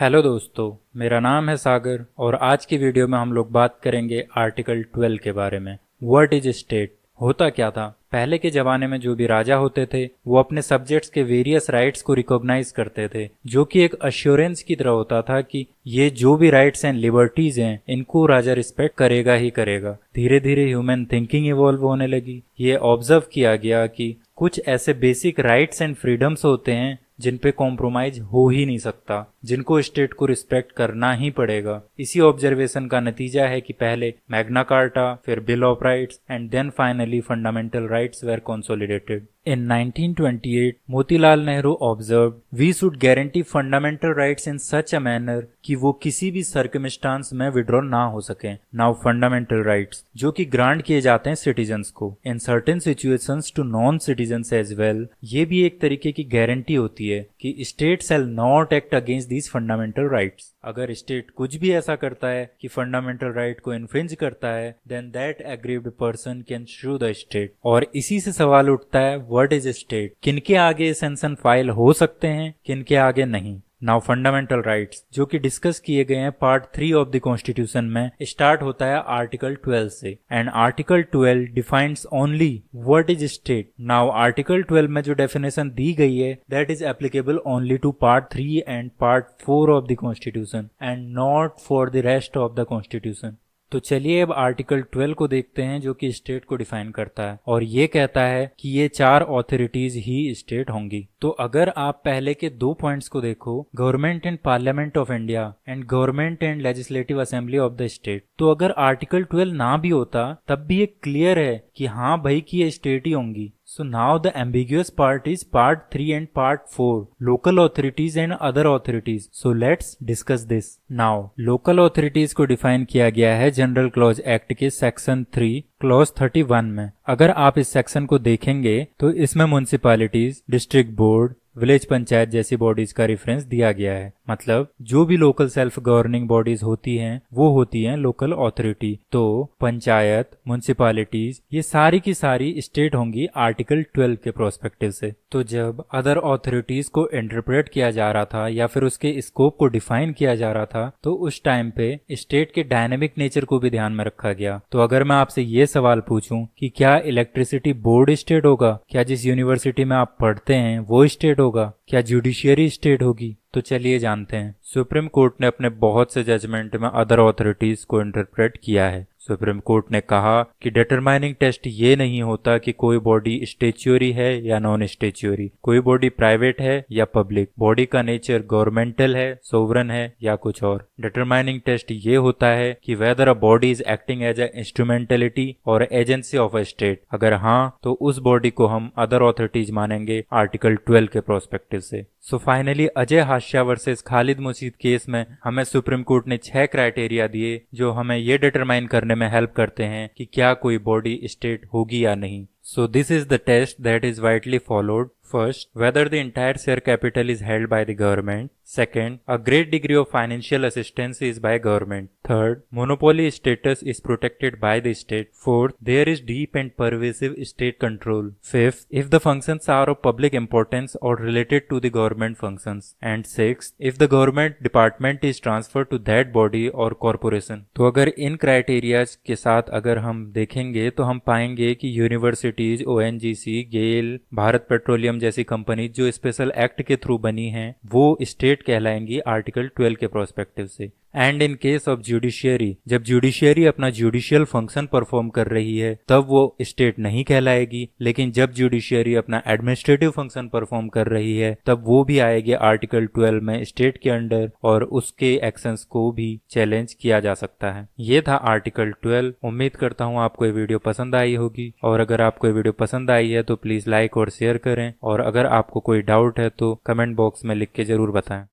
Hello दोस्तों मेरा नाम है सागर और आज की वीडियो में हम लोग बात करेंगे आर्टिकल 12 के बारे में वर्ट इज स्टेट होता क्या था पहले के जमाने में जो भी राजा होते थे वो अपने सब्जेक्ट्स के वेरियस राइट्स को रिकॉग्नाइज करते थे जो कि एक अश्योरेंस की तरह होता था कि ये जो भी राइट्स एंड लिबर्टीज हैं इनको राजा रिस्पेक्ट करेगा ही करेगा धीरे धीरे ह्यूमन थिंकिंग इवॉल्व होने लगी ये ऑब्जर्व किया गया कि कुछ ऐसे बेसिक राइट्स एंड फ्रीडम्स होते हैं जिन पे कॉम्प्रोमाइज हो ही नहीं सकता जिनको स्टेट को रिस्पेक्ट करना ही पड़ेगा इसी ऑब्जर्वेशन का नतीजा है कि पहले मैग्ना कार्टा फिर bill of rights and then finally fundamental rights were consolidated In 1928, Motilal Nehru observe we should guarantee fundamental rights in such a manner कि वो किसी भी सर्कमिस्टांस में विड्रॉ ना हो सके नाउ फंडामेंटल राइट्स जो कि ग्रांट किए जाते हैं सिटीजन्स को in certain situation to non citizen as well ये भी एक तरीके की गारंटी होती है कि state shall not act against these fundamental rights अगर स्टेट कुछ भी ऐसा करता है कि फंडामेंटल राइट को इन्फ्रिंज करता है then that aggrieved person can sue the state और इसी से सवाल उठता है व्हाट इज स्टेट किनके आगे सेंसन फाइल हो सकते हैं किनके आगे नहीं नाउ फंडामेंटल राइट्स जो कि डिस्कस किए गए हैं part three of the constitution में स्टार्ट होता है आर्टिकल 12 से and article 12 defines only what is state now article 12 में जो डेफिनेशन दी गई है that is applicable only to part three and part four of the constitution and not for the rest of the constitution तो चलिए अब article 12 को देखते हैं जो कि स्टेट को डिफाइन करता है और ये कहता है कि ये चार ऑथोरिटीज ही स्टेट होंगी तो अगर आप पहले के दो पॉइंट्स को देखो government and parliament of India and government and legislative assembly of the state तो अगर आर्टिकल 12 ना भी होता तब भी ये क्लियर है कि हाँ भाई की ये स्टेट ही होंगी So now the ambiguous part is part 3 and part 4, local authorities and other authorities. So let's discuss this. Now, local authorities को define किया गया है जनरल क्लॉज section 3 क्लॉज 31 में अगर आप इस सेक्शन को देखेंगे तो इसमें municipalities district board village panchayat जैसी बॉडीज का रेफरेंस दिया गया है मतलब जो भी लोकल सेल्फ गवर्निंग बॉडीज होती हैं वो होती हैं लोकल अथॉरिटी तो पंचायत म्यूनसिपालिटीज ये सारी की सारी स्टेट होंगी आर्टिकल 12 के प्रोस्पेक्टिव से तो जब अदर अथॉरिटीज को इंटरप्रेट किया जा रहा था या फिर उसके स्कोप को डिफाइन किया जा रहा था तो उस टाइम पे स्टेट के डायनेमिक नेचर को भी ध्यान में रखा गया तो अगर मैं आपसे ये सवाल पूछूं कि क्या इलेक्ट्रिसिटी बोर्ड स्टेट होगा क्या जिस यूनिवर्सिटी में आप पढ़ते हैं वो स्टेट होगा क्या जुडिशियरी स्टेट होगी तो चलिए जानते हैं सुप्रीम कोर्ट ने अपने बहुत से जजमेंट में अदर ऑथोरिटीज को इंटरप्रेट किया है सुप्रीम कोर्ट ने कहा कि डिटरमाइनिंग टेस्ट ये नहीं होता कि कोई बॉडी स्टेच्यूरी है या नॉन स्टेच्यूरी कोई बॉडी प्राइवेट है या पब्लिक बॉडी का नेचर गवर्नमेंटल है सोवरन है या कुछ और डिटरमाइनिंग टेस्ट ये होता है कि whether a body is acting as a instrumentality और एजेंसी ऑफ अ स्टेट अगर हाँ तो उस बॉडी को हम अदर ऑथोरिटीज मानेंगे आर्टिकल ट्वेल्व के प्रोस्पेक्टिव से सो फाइनली अजय हाशिया वर्सेज खालिद घोषित केस में हमें सुप्रीम कोर्ट ने छह क्राइटेरिया दिए जो हमें ये डिटरमाइन करने में हेल्प करते हैं कि क्या कोई बॉडी स्टेट होगी या नहीं So this is the test that is widely followed. First, whether the entire share capital is held by the government. Second, a great degree of financial assistance is by government. Third, monopoly status is protected by the state. Fourth, there is deep and pervasive state control. Fifth, if the functions are of public importance or related to the government functions. And sixth, if the government department is transferred to that body or corporation. So if इन criterias के साथ अगर हम देखेंगे तो हम पाएंगे कि utilities ONGC GAIL Bharat Petroleum जैसी कंपनी जो स्पेशल एक्ट के थ्रू बनी हैं वो स्टेट कहलाएंगी आर्टिकल 12 के प्रोस्पेक्टिव से and in case of judiciary जब जुडिशियरी अपना जुडिशियल फंक्शन परफॉर्म कर रही है तब वो स्टेट नहीं कहलाएगी लेकिन जब जुडिशियरी अपना एडमिनिस्ट्रेटिव फंक्शन परफॉर्म कर रही है तब वो भी आएगी आर्टिकल 12 में स्टेट के अंडर और उसके एक्शंस को भी चैलेंज किया जा सकता है ये था आर्टिकल 12 उम्मीद करता हूँ आपको ये वीडियो पसंद आई होगी और अगर आपको ये वीडियो पसंद आई है तो प्लीज लाइक और शेयर करें और अगर आपको कोई डाउट है तो कमेंट बॉक्स में लिख के जरूर बताएं